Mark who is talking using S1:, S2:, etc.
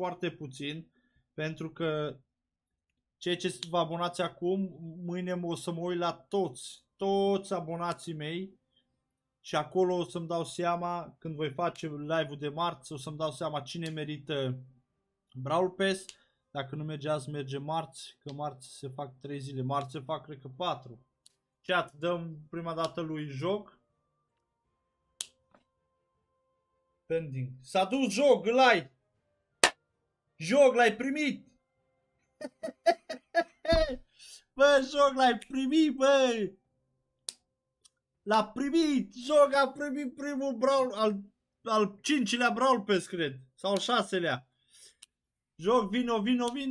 S1: foarte puțin, pentru că ceea ce vă abonați acum, mâine o să mă uit la toți, toți abonații mei și acolo o să-mi dau seama, când voi face live-ul de marți, o să-mi dau seama cine merită Brawl Pass. Dacă nu merge azi, merge marți, că marți se fac 3 zile, marți se fac cred că 4. Chat, dăm prima dată lui joc. Pending. S-a dus joc, îl Joc, l-ai primit! bă,
S2: joc, l-ai primit, bă! L-a primit! Joc a
S3: primit primul brawl, al, al cincilea brawl pe cred. Sau al șaselea. Joc, vino, vino, vino!